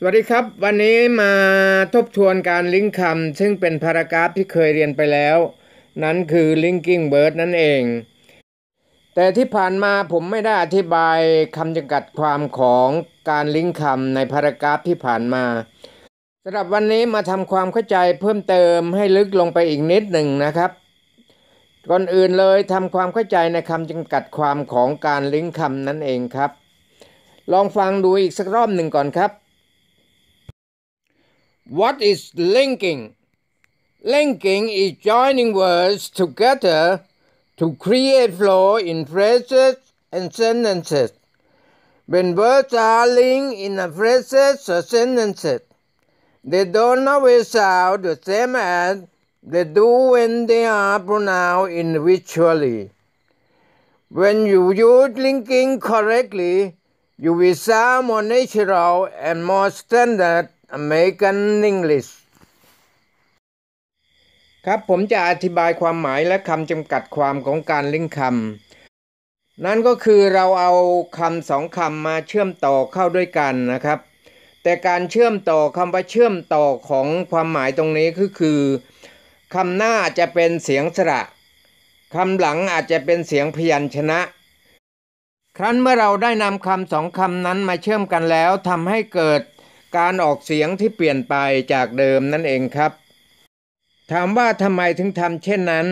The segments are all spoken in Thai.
สวัสดีครับ วันนี้มาทบทวนการลิงก์คำซึ่งเป็นพารากราฟที่เคยเรียนไปแล้ว นั้นคือ linking word นั่นเอง แต่ที่ผ่านมาผมไม่ได้อธิบายคำจำกัดความของการลิงก์คำในพารากราฟที่ผ่านมาสำหรับวันนี้มาทำความเข้าใจเพิ่มเติมให้ลึกลงไปอีกนิดหนึ่งนะครับ ก่อนอื่นเลยทำความเข้าใจในคำจำกัดความของการลิงก์คำนั่นเองครับลองฟังดูอีกสักรอบหนึ่งก่อนครับ What is linking? Linking is joining words together to create flow in phrases and sentences. When words are linked in a phrases or sentences, they don't always sound the same as they do when they are pronounced individually. When you use linking correctly, you will sound more natural and more standard American English ครับผมจะอธิบายความหมายและคำจำกัดความของการลิง์คำนั่นก็คือเราเอาคำสองคำมาเชื่อมต่อเข้าด้วยกันนะครับ แต่การเชื่อมต่อคำว่าเชื่อมต่อของความหมายตรงนี้ก็คือคำหน้าอาจจะเป็นเสียงสระคำหลังอาจจะเป็นเสียงพยัญชนะ ครั้นเมื่อเราได้นำคำสองคำนั้นมาเชื่อมกันแล้วทำให้เกิดการออกเสียงที่เปลี่ยนไปจากเดิมนั่นเองครับ ถามว่าทำไมถึงทำเช่นนั้น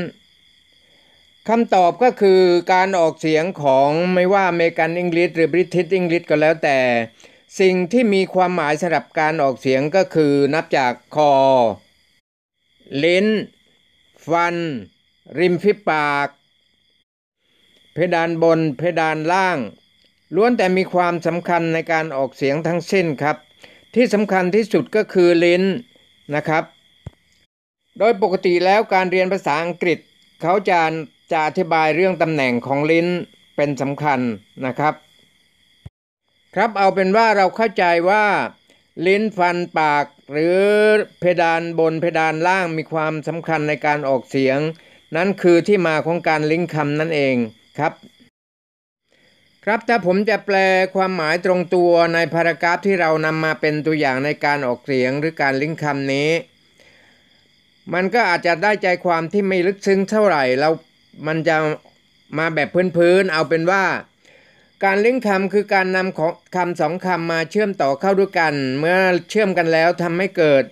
คำตอบก็คือการออกเสียงของไม่ว่าเมกันอังกฤษหรือบริทิชอังกฤษก็แล้วแต่สิ่งที่มีความหมายสำหรับการออกเสียงก็คือนับจาก คอ ลิ้น ฟัน ริมฝีปากเพดานบนเพดานล่างล้วนแต่มีความสำคัญในการออกเสียงทั้งสิ้นครับที่สำคัญที่สุดก็คือลิ้นนะครับ โดยปกติแล้วการเรียนภาษาอังกฤษ เขาจะจะอธิบายเรื่องตำแหน่งของลิ้นเป็นสำคัญนะครับ ครับเอาเป็นว่าเราเข้าใจว่าลิ้นฟันปากหรือเพดานบนเพดานล่างมีความสำคัญในการออกเสียง นั้นคือที่มาของการลิงน์คำนั่นเองครับครับถ้าผมจะแปลความหมายตรงตัวในพารากราฟที่เรานำมาเป็นตัวอย่างในการออกเสียง หรือการลิงก์คำนี้ มันก็อาจจะได้ใจความที่ไม่ลึกซึ้งเท่าไหร่เรามันจะมาแบบพื้นๆเอาเป็นว่า การลิงก์คำคือการนำของคำสองคำมาเชื่อมต่อเข้าด้วยกัน เมื่อเชื่อมกันแล้วทำให้เกิด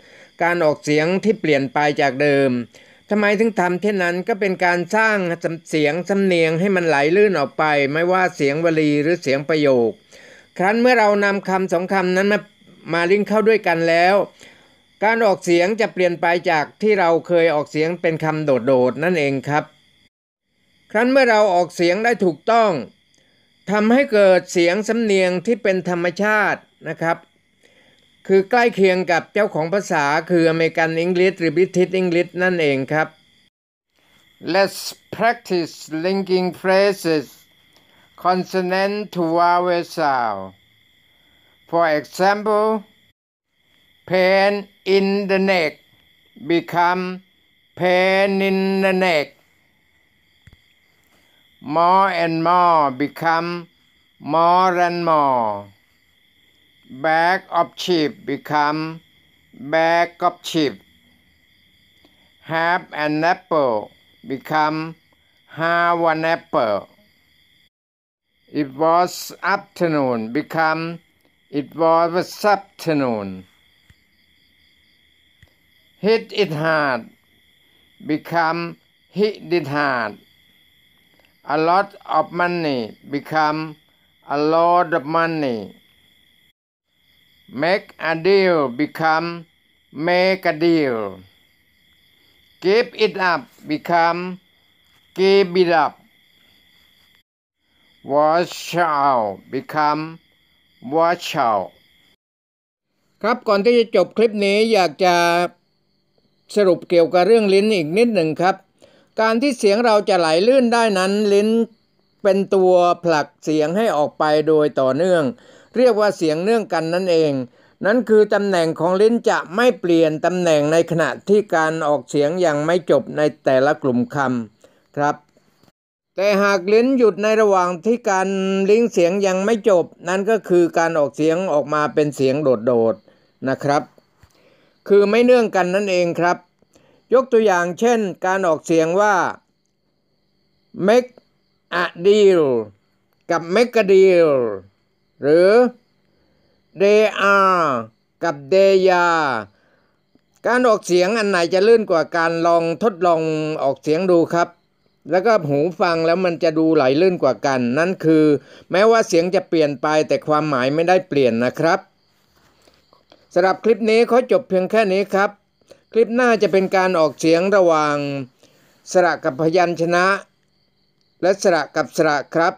การออกเสียงที่เปลี่ยนไปจากเดิมทำไมถึงทำเท่นนั้นก็เป็นการสร้างเสียงสำเนียงให้มันไหลลื่นออกไปไม่ว่าเสียงวลี หรือเสียงประโยค ครั้นเมื่อเรานำคำสองคำนั้นมามาลิงเข้าด้วยกันแล้วการออกเสียงจะเปลี่ยนไปจากที่เราเคยออกเสียงเป็นคำโดดๆนั่นเองครับ ครั้นเมื่อเราออกเสียงได้ถูกต้องทำให้เกิดเสียงสำเนียงที่เป็นธรรมชาตินะครับคือ ใกล้เคียงกับเจ้าของภาษาคือ อเมริกันอังกฤษหรือบิทิสอังกฤษนั่นเองครับ Let's practice linking phrases consonant to vowel sound For example pain in the neck become pain in the neck more and more become more and more bag of chips become bag of chips. Half an apple become half an apple. It was afternoon become it was afternoon. Hit it hard become hit it hard. A lot of money become a lot of money. Make a deal become make a deal. Give it up become give it up. Watch out become watch out. ครับ ก่อนที่จะจบคลิปนี้ อยากจะสรุปเกี่ยวกับเรื่องลิ้นอีกนิดหนึ่งครับ การที่เสียงเราจะไหลลื่นได้นั้นลิ้นเป็นตัวผลักเสียงให้ออกไปโดยต่อเนื่องเรียกว่าเสียงเนื่องกันนั่นเอง นั้นคือตำแหน่งของลิ้นจะไม่เปลี่ยนตำแหน่งในขณะที่การออกเสียงยังไม่จบในแต่ละกลุ่มคำครับ แต่หากลิ้นหยุดในระหว่างที่การลิ้งเสียงยังไม่จบ นั่นก็คือการออกเสียงออกมาเป็นเสียงโดดๆนะครับ คือไม่เนื่องกันนั่นเองครับ ยกตัวอย่างเช่น การออกเสียงว่า make a deal กับ make a deal หรือเดอา r กับเดย y การออกเสียงอันไหนจะลื่นกว่าการลองทดลองออกเสียงดูครับ แล้วก็หูฟังแล้วมันจะดูไหลลื่นกว่ากัน นั่นคือ แม้ว่าเสียงจะเปลี่ยนไปแต่ความหมายไม่ได้เปลี่ยนนะครับสำหรับคลิปนี้ขอจบเพียงแค่นี้ครับ คลิปหน้าจะเป็นการออกเสียงระหว่าง สระกับพยัญชนะ และสระกับสระครับ